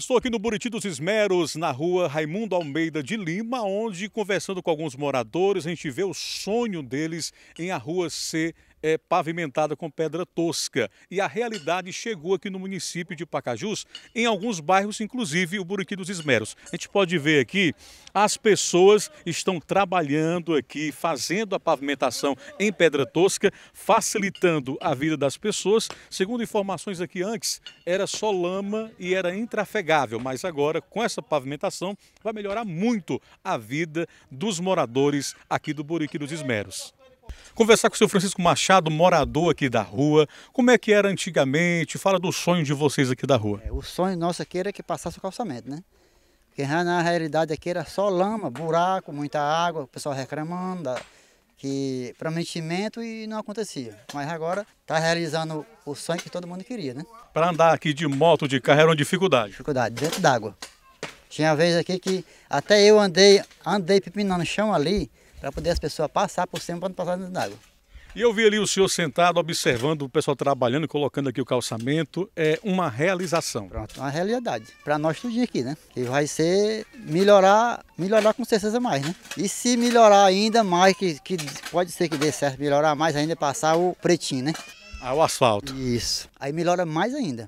Estou aqui no Buriti dos Esmeros, na rua Raimundo Almeida de Lima, onde, conversando com alguns moradores, a gente vê o sonho deles em a rua ser é, pavimentada com pedra tosca. E a realidade chegou aqui no município de Pacajus, em alguns bairros, inclusive o Buriqui dos Esmeros. A gente pode ver aqui, as pessoas estão trabalhando aqui, fazendo a pavimentação em pedra tosca, facilitando a vida das pessoas. Segundo informações aqui antes, era só lama e era intrafegável, mas agora com essa pavimentação vai melhorar muito a vida dos moradores aqui do Buriqui dos Esmeros. Conversar com o seu Francisco Machado, morador aqui da rua, como é que era antigamente? Fala do sonho de vocês aqui da rua. É, o sonho nosso aqui era que passasse o calçamento, né? Porque na realidade aqui era só lama, buraco, muita água, o pessoal reclamando, da, que preenchimento e não acontecia. Mas agora está realizando o sonho que todo mundo queria, né? Para andar aqui de moto, de carro, era uma dificuldade? Dificuldade, dentro d'água. Tinha vez aqui que até eu andei, andei pepinando no chão ali, para poder as pessoas passar por cima para não passar dentro d'água. E eu vi ali o senhor sentado, observando o pessoal trabalhando, colocando aqui o calçamento. É uma realização. Pronto, uma realidade. Para nós todo dia aqui, né? Que vai ser melhorar, melhorar com certeza mais, né? E se melhorar ainda mais, que, que pode ser que dê certo, melhorar mais ainda, é passar o pretinho, né? Ah, o asfalto. Isso. Aí melhora mais ainda.